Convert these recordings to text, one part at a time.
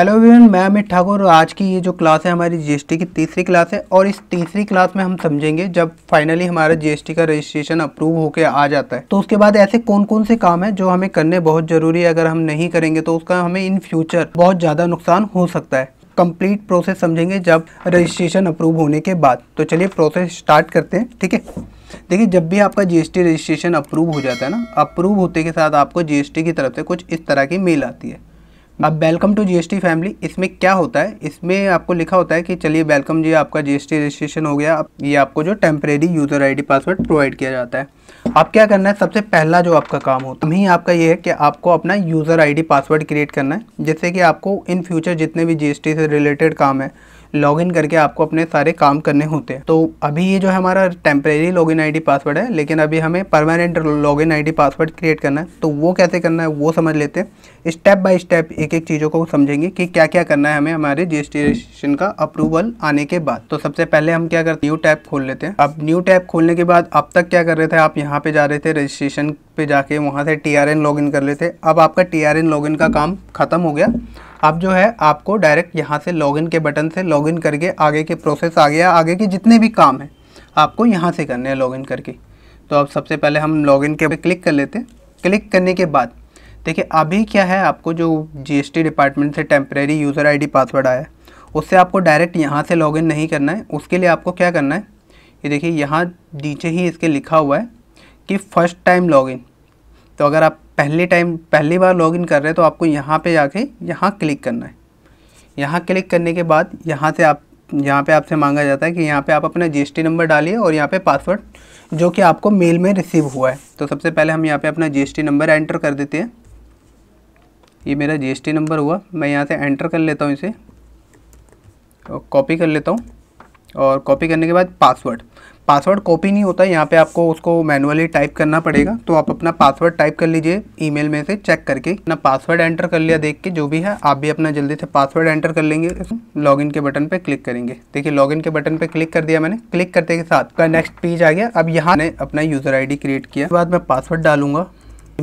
hello everyone मैं अमित ठाकुर आज की ये जो क्लास है हमारी जीएसटी की तीसरी क्लास है और इस तीसरी क्लास में हम समझेंगे जब फाइनली हमारा जीएसटी का रजिस्ट्रेशन अप्रूव होकर आ जाता है तो उसके बाद ऐसे कौन कौन से काम है जो हमें करने बहुत ज़रूरी है अगर हम नहीं करेंगे तो उसका हमें इन फ्यूचर बहुत ज़्यादा नुकसान हो सकता है कंप्लीट प्रोसेस समझेंगे जब रजिस्ट्रेशन अप्रूव होने के बाद तो चलिए प्रोसेस स्टार्ट करते हैं ठीक है देखिए जब भी आपका जीएसटी रजिस्ट्रेशन अप्रूव हो जाता है ना अप्रूव होते के साथ आपको जीएसटी की तरफ से कुछ इस तरह की मेल आती है अब वेलकम टू जीएसटी फैमिली इसमें क्या होता है इसमें आपको लिखा होता है कि चलिए वेलकम जी आपका जीएसटी रजिस्ट्रेशन हो गया ये आपको जो temporary user ID password provide किया जाता है आप क्या करना है सबसे पहला जो आपका काम हो है आपका ये है कि आपको अपना यूज़र आईडी पासवर्ड क्रिएट करना है जिससे कि आपको इन फ्यूचर जितने भी जीएसटी से रिलेटेड काम है लॉगिन करके आपको अपने सारे काम करने होते हैं तो अभी ये जो है हमारा टेम्परेरी लॉगिन आईडी पासवर्ड है लेकिन अभी हमें permanent login ID password create करना है तो वो कैसे करना है वो समझ लेते हैं स्टेप बाय स्टेप एक एक चीज़ों को समझेंगे कि क्या क्या करना है हमें हमारे जीएसटी रजिस्ट्रेशन का अप्रूवल आने के बाद तो सबसे पहले हम क्या करते न्यू टैप खोल लेते हैं अब न्यू टैप खोलने के बाद अब तक क्या कर रहे थे आप यहाँ वहाँ पे जा रहे थे रजिस्ट्रेशन पे जाके वहाँ से टी आर एन लॉगिन कर लेते अब आपका टी आर एन लॉगिन का काम ख़त्म हो गया अब जो है आपको डायरेक्ट यहाँ से लॉगिन के बटन से लॉगिन करके आगे के प्रोसेस आ गया आगे के जितने भी काम हैं आपको यहाँ से करने हैं लॉगिन करके तो अब सबसे पहले हम लॉगिन के क्लिक कर लेते हैं क्लिक करने के बाद देखिए अभी क्या है आपको जो टी डिपार्टमेंट से टेम्प्रेरी यूज़र डी पासवर्ड आया उससे आपको डायरेक्ट यहाँ से लॉगिन नहीं करना है उसके लिए आपको क्या करना है ये देखिए यहाँ नीचे ही इसके लिखा हुआ है कि फ़र्स्ट टाइम लॉगिन तो अगर आप पहले टाइम पहली बार लॉगिन कर रहे हैं तो आपको यहाँ पे जाके यहाँ क्लिक करना है यहाँ क्लिक करने के बाद यहाँ से आप यहाँ पे आपसे मांगा जाता है कि यहाँ पे आप अपना जी नंबर डालिए और यहाँ पे पासवर्ड जो कि आपको मेल में रिसीव हुआ है तो सबसे पहले हम यहाँ पर अपना जी नंबर एंटर कर देते हैं ये मेरा जी नंबर हुआ मैं यहाँ से एंटर कर लेता हूँ इसे और कॉपी कर लेता हूँ और कॉपी करने के बाद पासवर्ड पासवर्ड कॉपी नहीं होता है यहाँ पे आपको उसको मैनुअली टाइप करना पड़ेगा तो आप अपना पासवर्ड टाइप कर लीजिए ईमेल में से चेक करके अपना पासवर्ड एंटर कर लिया देख के जो भी है आप भी अपना जल्दी से पासवर्ड एंटर कर लेंगे लॉगिन के बटन पर क्लिक करेंगे देखिए लॉगिन के बटन पर क्लिक कर दिया मैंने क्लिक करते के साथ का नेक्स्ट पेज आ गया अब यहाँ ने अपना यूज़र आई क्रिएट किया बाद मैं पासवर्ड डालूंगा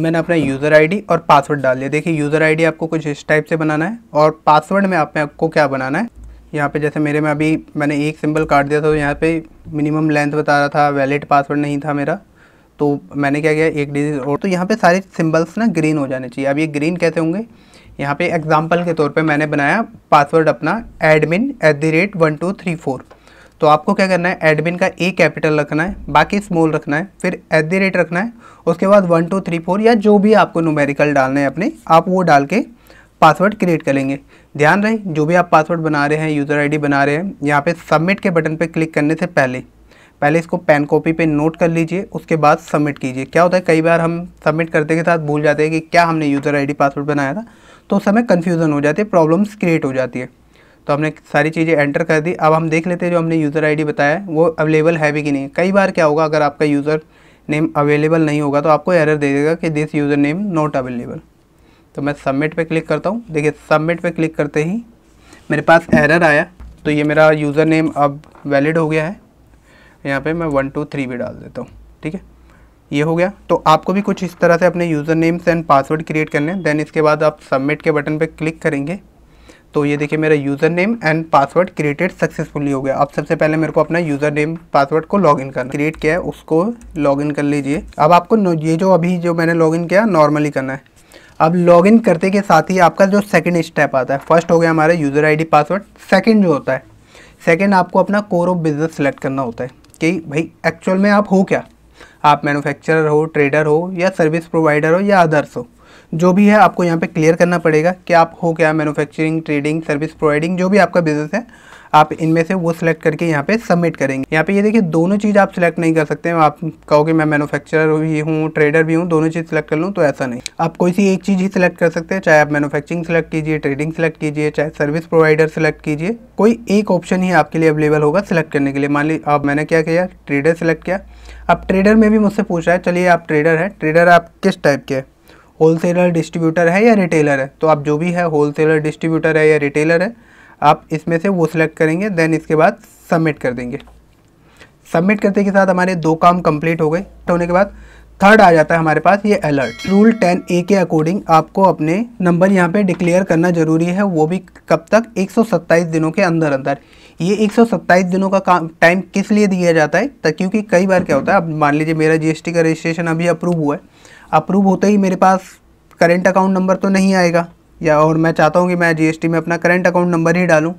मैंने अपना यूज़र आई और पासवर्ड डाल लिया देखिए यूज़र आई आपको कुछ इस टाइप से बनाना है और पासवर्ड में में आपको क्या बनाना है यहाँ पे जैसे मेरे में अभी मैंने एक सिंबल काट दिया था तो यहाँ पे मिनिमम लेंथ बता रहा था वैलिड पासवर्ड नहीं था मेरा तो मैंने क्या किया एक डिजिट और तो यहाँ पे सारे सिंबल्स ना ग्रीन हो जाने चाहिए अब ये ग्रीन कैसे होंगे यहाँ पे एग्जाम्पल के तौर पे मैंने बनाया पासवर्ड अपना admin at rate one two three four तो आपको क्या करना है एडमिन का ए कैपिटल रखना है बाकी स्मॉल रखना है फिर एट रेट रखना है उसके बाद वन टू थ्री फोर या जो भी आपको नोमेरिकल डालना है अपने आप वो डाल के पासवर्ड क्रिएट करेंगे ध्यान रहे जो भी आप पासवर्ड बना रहे हैं यूज़र आईडी बना रहे हैं यहाँ पे सबमिट के बटन पे क्लिक करने से पहले पहले इसको पेन कॉपी पे नोट कर लीजिए उसके बाद सबमिट कीजिए क्या होता है कई बार हम सबमिट करते के साथ भूल जाते हैं कि क्या हमने यूज़र आईडी पासवर्ड बनाया था तो उस समय कन्फ्यूज़न हो जाती है प्रॉब्लम्स क्रिएट हो जाती है तो हमने सारी चीज़ें एंटर कर दी अब हम देख लेते हैं जो हमने यूज़र आई बताया वो अवेलेबल है भी कि नहीं कई बार क्या होगा अगर आपका यूज़र नेम अवेलेबल नहीं होगा तो आपको एरर दे देगा कि this user name not available तो मैं सबमिट पे क्लिक करता हूँ देखिए सबमिट पे क्लिक करते ही मेरे पास एरर आया तो ये मेरा यूज़र नेम अब वैलिड हो गया है यहाँ पे मैं वन टू थ्री भी डाल देता हूँ ठीक है ये हो गया तो आपको भी कुछ इस तरह से अपने user names and password create करने हैं देन इसके बाद आप सबमिट के बटन पर क्लिक करेंगे तो ये देखिए मेरा user name and password created successfully हो गया अब सबसे पहले मेरे को अपना यूज़र नेम पासवर्ड को लॉगिन करना क्रिएट किया है उसको लॉगिन कर लीजिए अब आपको ये जो अभी जो मैंने लॉगिन किया नॉर्मली करना है अब लॉगिन करते के साथ ही आपका जो सेकंड स्टेप आता है फर्स्ट हो गया हमारा यूज़र आईडी पासवर्ड सेकंड जो होता है सेकंड आपको अपना कोर ऑफ बिजनेस सेलेक्ट करना होता है कि भाई एक्चुअल में आप हो क्या आप मैन्युफैक्चरर हो ट्रेडर हो या सर्विस प्रोवाइडर हो या अदर्स हो जो भी है आपको यहाँ पर क्लियर करना पड़ेगा कि आप हो क्या मैनुफैक्चरिंग ट्रेडिंग सर्विस प्रोवाइडिंग जो भी आपका बिजनेस है आप इनमें से वो सिलेक्ट करके यहाँ पे सबमिट करेंगे यहाँ पे ये देखिए दोनों चीज़ आप सिलेक्ट नहीं कर सकते हैं आप कहोगे मैं मैनुफैक्चरर भी हूँ ट्रेडर भी हूँ दोनों चीज़ सिलेक्ट कर लूँ तो ऐसा नहीं आप कोई सी एक चीज़ ही सिलेक्ट कर सकते हैं चाहे आप मैनुफैक्चरिंग सिलेक्ट कीजिए ट्रेडिंग सेलेक्ट कीजिए चाहे सर्विस प्रोवाइडर सेलेक्ट कीजिए कोई एक ऑप्शन ही आपके लिए अवेलेबल होगा सिलेक्ट करने के लिए मान ली आप मैंने क्या किया ट्रेडर सेलेक्ट किया अब ट्रेडर में भी मुझसे पूछा है चलिए आप ट्रेडर है ट्रेडर आप किस टाइप के हैं होलसेलर डिस्ट्रीब्यूटर है या रिटेलर है तो आप जो भी है होलसेलर डिस्ट्रीब्यूटर है या रिटेलर है आप इसमें से वो सिलेक्ट करेंगे देन इसके बाद सबमिट कर देंगे सबमिट करते के साथ हमारे दो काम कंप्लीट हो गए तो होने के बाद थर्ड आ जाता है हमारे पास ये अलर्ट रूल टेन ए के अकॉर्डिंग आपको अपने नंबर यहाँ पे डिक्लेयर करना जरूरी है वो भी कब तक 127 दिनों के अंदर अंदर ये 127 दिनों का काम टाइम किस लिए दिया जाता है तो क्योंकि कई बार क्या होता है अब मान लीजिए मेरा जीएसटी का रजिस्ट्रेशन अभी अप्रूव हुआ है अप्रूव होते ही मेरे पास करेंट अकाउंट नंबर तो नहीं आएगा या और मैं चाहता हूँ कि मैं जी में अपना करंट अकाउंट नंबर ही डालूँ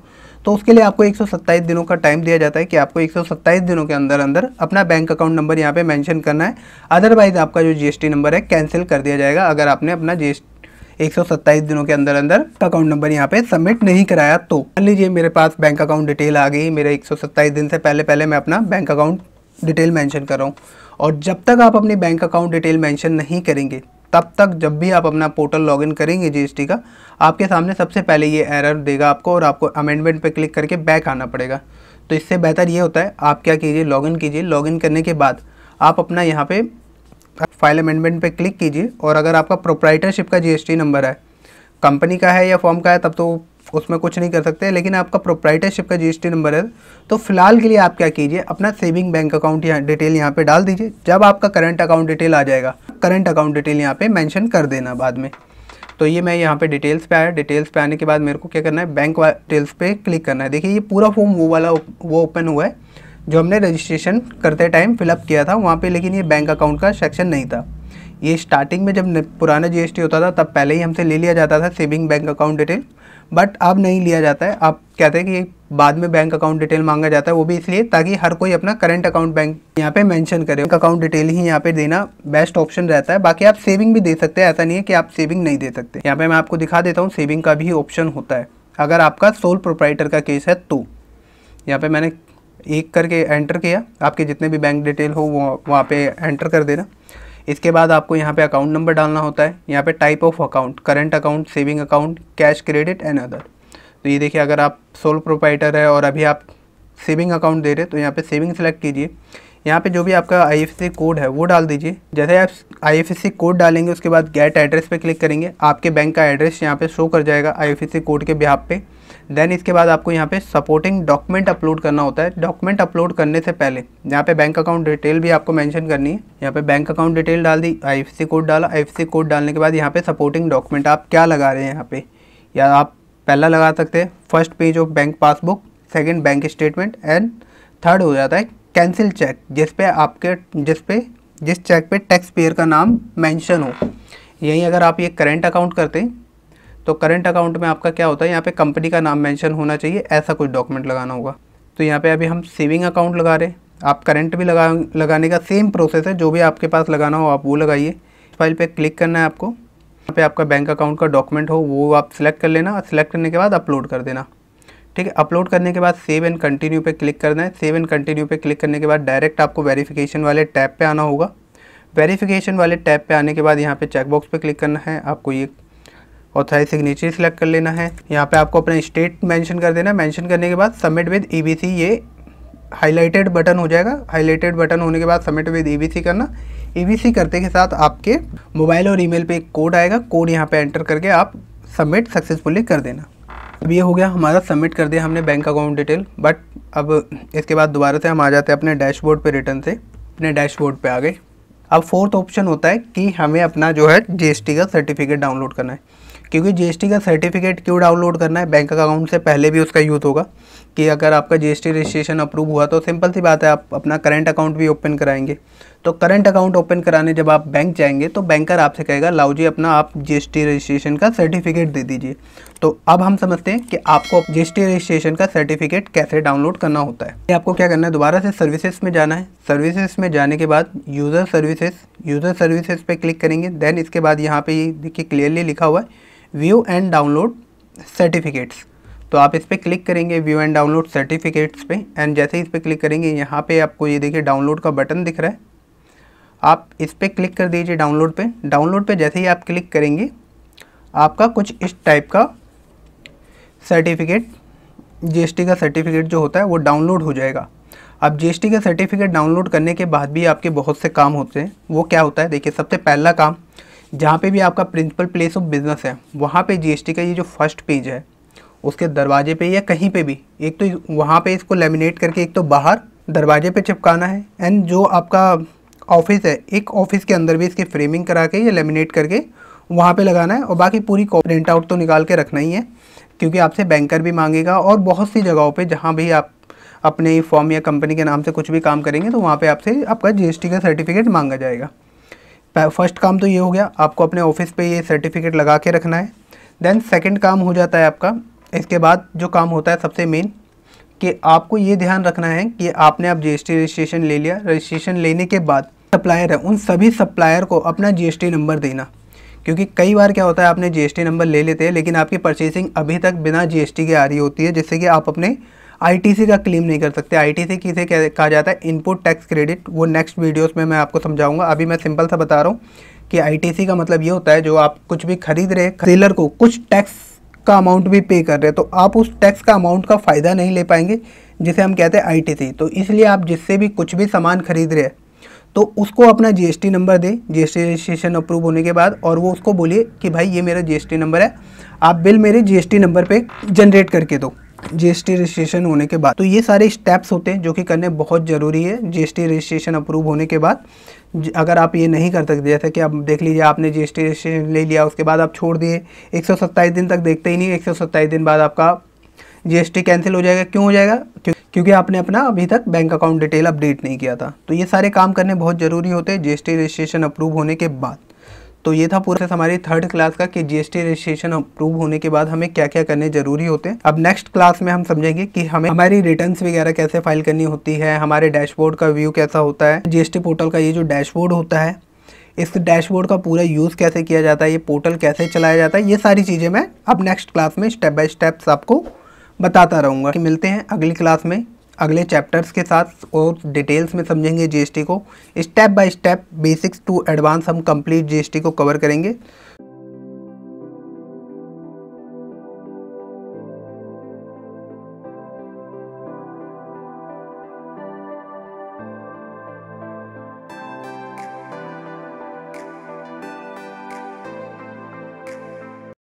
तो उसके लिए आपको 127 दिनों का टाइम दिया जाता है कि आपको 127 दिनों के अंदर अंदर अपना बैंक अकाउंट नंबर यहाँ पे मेंशन करना है अदरवाइज आपका जो जीएसटी नंबर है कैंसिल कर दिया जाएगा अगर आपने अपना जी 127 दिनों के अंदर अंदर अकाउंट नंबर यहाँ पे सबमिट नहीं कराया तो मान लीजिए मेरे पास बैंक अकाउंट डिटेल आ गई मेरे एक दिन से पहले पहले मैं अपना बैंक अकाउंट डिटेल मेंशन कर रहा हूँ और जब तक आप अपनी बैंक अकाउंट डिटेल मेंशन नहीं करेंगे तब तक जब भी आप अपना पोर्टल लॉगिन करेंगे जीएसटी का आपके सामने सबसे पहले ये एरर देगा आपको और आपको अमेंडमेंट पे क्लिक करके बैक आना पड़ेगा तो इससे बेहतर ये होता है आप क्या कीजिए लॉगिन कीजिए लॉगिन करने के बाद आप अपना यहाँ पे फाइल अमेंडमेंट पे क्लिक कीजिए और अगर आपका प्रोप्राइटरशिप का जीएसटी नंबर है कंपनी का है या फॉर्म का है तब तो उसमें कुछ नहीं कर सकते लेकिन आपका प्रोप्राइटरशिप का जीएसटी नंबर है तो फिलहाल के लिए आप क्या कीजिए अपना सेविंग बैंक अकाउंट यहाँ डिटेल यहाँ पर डाल दीजिए जब आपका करंट अकाउंट डिटेल आ जाएगा करंट अकाउंट डिटेल यहाँ पे मेंशन कर देना बाद में तो ये मैं यहाँ पे डिटेल्स पे आया डिटेल्स पे आने के बाद मेरे को क्या करना है बैंक डिटेल्स पे क्लिक करना है देखिए ये पूरा फॉर्म वो वाला वो ओपन हुआ है जो हमने रजिस्ट्रेशन करते टाइम फिलअप किया था वहाँ पर लेकिन ये बैंक अकाउंट का सेक्शन नहीं था ये स्टार्टिंग में जब पुराना जीएसटी होता था तब पहले ही हमसे ले लिया जाता था saving bank account detail but अब नहीं लिया जाता है आप कहते हैं कि बाद में बैंक अकाउंट डिटेल मांगा जाता है वो भी इसलिए ताकि हर कोई अपना करंट अकाउंट बैंक यहाँ पे मेंशन करे बैंक अकाउंट डिटेल ही यहाँ पे देना बेस्ट ऑप्शन रहता है बाकी आप सेविंग भी दे सकते हैं ऐसा नहीं है कि आप सेविंग नहीं दे सकते यहाँ पे मैं आपको दिखा देता हूँ सेविंग का भी ऑप्शन होता है अगर आपका सोल प्रोप्राइटर का केस है तो यहाँ पर मैंने एक करके एंटर किया आपके जितने भी बैंक डिटेल हो वो वहाँ पर एंटर कर देना इसके बाद आपको यहाँ पे अकाउंट नंबर डालना होता है यहाँ पे type of account current account saving account cash credit and other तो ये देखिए अगर आप सोल प्रोपाइटर है और अभी आप सेविंग अकाउंट दे रहे तो यहाँ पे सेविंग सेलेक्ट कीजिए यहाँ पे जो भी आपका आई कोड है वो डाल दीजिए जैसे आप आई कोड डालेंगे उसके बाद गेट एड्रेस पे क्लिक करेंगे आपके बैंक का एड्रेस यहाँ पे शो कर जाएगा आई कोड के ब्याप पे देन इसके बाद आपको यहाँ पे सपोर्टिंग डॉक्यूमेंट अपलोड करना होता है डॉक्यूमेंट अपलोड करने से पहले यहाँ पे बैंक अकाउंट डिटेल भी आपको मेंशन करनी है यहाँ पे बैंक अकाउंट डिटेल डाल दी आईएफएससी कोड डाला आईएफएससी कोड डालने के बाद यहाँ पे सपोर्टिंग डॉक्यूमेंट आप क्या लगा रहे हैं यहाँ पे या आप पहला लगा सकते हैं first page of bank passbook second bank statement and third हो जाता है कैंसिल चेक जिस पे आपके जिसपे जिस चेक पे टैक्स पेयर का नाम मैंशन हो यहीं अगर आप ये करेंट अकाउंट करते हैं तो करंट अकाउंट में आपका क्या होता है यहाँ पे कंपनी का नाम मेंशन होना चाहिए ऐसा कुछ डॉक्यूमेंट लगाना होगा तो यहाँ पे अभी हम सेविंग अकाउंट लगा रहे हैं आप करंट भी लगा लगाने का सेम प्रोसेस है जो भी आपके पास लगाना हो आप वो लगाइए फाइल पर क्लिक करना है आपको यहाँ पर आपका बैंक अकाउंट का डॉक्यूमेंट हो वो आप सिलेक्ट कर लेना सेलेक्ट करने के बाद अपलोड कर देना ठीक है अपलोड करने के बाद सेव एंड कंटिन्यू पे क्लिक करना है सेव एंड कंटिन्यू पे क्लिक करने के बाद डायरेक्ट आपको वेरिफिकेशन वाले टैब पे आना होगा वेरिफिकेशन वाले टैब पे आने के बाद यहाँ पे चेकबॉक्स पे क्लिक करना है आपको ये ऑथराइज सिग्नेचर सिलेक्ट कर लेना है यहाँ पे आपको अपना स्टेट मेंशन कर देना मेंशन करने के बाद सबमिट विद ईबीसी ये हाईलाइटेड बटन हो जाएगा हाईलाइटेड बटन होने के बाद सबमिट विद ईबीसी करना ईबीसी e करते के साथ आपके मोबाइल और ईमेल पे एक कोड आएगा कोड यहाँ पे एंटर करके आप सबमिट सक्सेसफुली कर देना अब ये हो गया हमारा सबमिट कर दिया हमने बैंक अकाउंट डिटेल बट अब इसके बाद दोबारा से हम आ जाते हैं अपने डैशबोर्ड पे रिटर्न से अपने डैशबोर्ड पे आ गए अब फोर्थ ऑप्शन होता है कि हमें अपना जो है जीएसटी का सर्टिफिकेट डाउनलोड करना है क्योंकि जीएसटी का सर्टिफिकेट क्यों डाउनलोड करना है बैंक अकाउंट से पहले भी उसका यूज़ होगा कि अगर आपका जीएसटी रजिस्ट्रेशन अप्रूव हुआ तो सिंपल सी बात है आप अपना करंट अकाउंट भी ओपन कराएंगे तो करंट अकाउंट ओपन कराने जब आप बैंक जाएंगे तो बैंकर आपसे कहेगा लाओ जी अपना आप जीएसटी रजिस्ट्रेशन का सर्टिफिकेट दे दीजिए तो अब हम समझते हैं कि आपको जीएसटी रजिस्ट्रेशन का सर्टिफिकेट कैसे डाउनलोड करना होता है आपको क्या करना है दोबारा से सर्विसेज में जाना है सर्विसेज में जाने के बाद यूज़र सर्विसेज यूज़र सर्विसेज पे क्लिक करेंगे देन इसके बाद यहाँ पर देखिए क्लियरली लिखा हुआ है व्यू एंड डाउनलोड सर्टिफिकेट्स तो आप इस पर क्लिक करेंगे व्यू एंड डाउनलोड सर्टिफिकेट्स पे एंड जैसे ही इस पर क्लिक करेंगे यहाँ पे आपको ये देखिए डाउनलोड का बटन दिख रहा है आप इस पर क्लिक कर दीजिए डाउनलोड पे डाउनलोड पे जैसे ही आप क्लिक करेंगे आपका कुछ इस टाइप का सर्टिफिकेट जीएसटी का सर्टिफिकेट जो होता है वो डाउनलोड हो जाएगा अब जीएसटी का सर्टिफिकेट डाउनलोड करने के बाद भी आपके बहुत से काम होते हैं वो क्या होता है देखिए सबसे पहला काम जहाँ पे भी आपका प्रिंसिपल प्लेस ऑफ बिजनेस है वहाँ पे जीएसटी का ये जो फर्स्ट पेज है उसके दरवाजे पे या कहीं पे भी एक तो वहाँ पे इसको लेमिनेट करके एक तो बाहर दरवाजे पे चिपकाना है एंड जो आपका ऑफिस है एक ऑफिस के अंदर भी इसकी फ्रेमिंग करा के या लेमिनेट करके वहाँ पे लगाना है और बाकी पूरी प्रिंट आउट तो निकाल के रखना ही है क्योंकि आपसे बैंकर भी मांगेगा और बहुत सी जगहों पर जहाँ भी आप अपने फॉर्म या कंपनी के नाम से कुछ भी काम करेंगे तो वहाँ पे आपसे आपका जीएसटी का सर्टिफिकेट मांगा जाएगा फर्स्ट काम तो ये हो गया आपको अपने ऑफिस पे ये सर्टिफिकेट लगा के रखना है देन सेकंड काम हो जाता है आपका इसके बाद जो काम होता है सबसे मेन कि आपको ये ध्यान रखना है कि आपने आप जी रजिस्ट्रेशन ले लिया रजिस्ट्रेशन लेने के बाद सप्लायर है उन सभी सप्लायर को अपना जी नंबर देना क्योंकि कई बार क्या होता है आपने जी नंबर ले लेते हैं लेकिन आपकी परचेसिंग अभी तक बिना जी के आ रही होती है जिससे कि आप अपने आईटीसी का क्लेम नहीं कर सकते आईटीसी किसे कहा जाता है इनपुट टैक्स क्रेडिट वो नेक्स्ट वीडियोस में मैं आपको समझाऊंगा अभी मैं सिंपल सा बता रहा हूँ कि आईटीसी का मतलब ये होता है जो आप कुछ भी खरीद रहे सेलर को कुछ टैक्स का अमाउंट भी पे कर रहे हैं तो आप उस टैक्स का अमाउंट का फ़ायदा नहीं ले पाएंगे जिसे हम कहते हैं आईटीसी तो इसलिए आप जिससे भी कुछ भी सामान खरीद रहे हैं तो उसको अपना जीएसटी नंबर दें जीएसटी रजिस्ट्रेशन अप्रूव होने के बाद और वो उसको बोलिए कि भाई ये मेरा जीएसटी नंबर है आप बिल मेरे जीएसटी नंबर पे जनरेट करके दो जीएसटी रजिस्ट्रेशन होने के बाद तो ये सारे स्टेप्स होते हैं जो कि करने बहुत ज़रूरी है जीएसटी रजिस्ट्रेशन अप्रूव होने के बाद अगर आप ये नहीं कर सकते जैसे कि आप देख लीजिए आपने जीएसटी रजिस्ट्रेशन ले लिया उसके बाद आप छोड़ दिए एक दिन तक देखते ही नहीं एक दिन बाद आपका जीएसटी कैंसिल हो जाएगा क्यों हो जाएगा क्यों क्योंकि आपने अपना अभी तक बैंक अकाउंट डिटेल अपडेट नहीं किया था तो ये सारे काम करने बहुत ज़रूरी होते हैं जीएसटी रजिस्ट्रेशन अप्रूव होने के बाद तो ये था पूरा हमारी थर्ड क्लास का कि जीएसटी रजिस्ट्रेशन अप्रूव होने के बाद हमें क्या क्या करने जरूरी होते हैं अब नेक्स्ट क्लास में हम समझेंगे कि हमें हमारी रिटर्न वगैरह कैसे फाइल करनी होती है हमारे डैशबोर्ड का व्यू कैसा होता है जीएसटी पोर्टल का ये जो डैशबोर्ड होता है इस डैशबोर्ड का पूरा यूज़ कैसे किया जाता है ये पोर्टल कैसे चलाया जाता है ये सारी चीज़ें मैं अब नेक्स्ट क्लास में स्टेप बाय स्टेप्स आपको बताता रहूँगा कि मिलते हैं अगली क्लास में अगले चैप्टर्स के साथ और डिटेल्स में समझेंगे जीएसटी को step by step basics to advance हम कंप्लीट जीएसटी को कवर करेंगे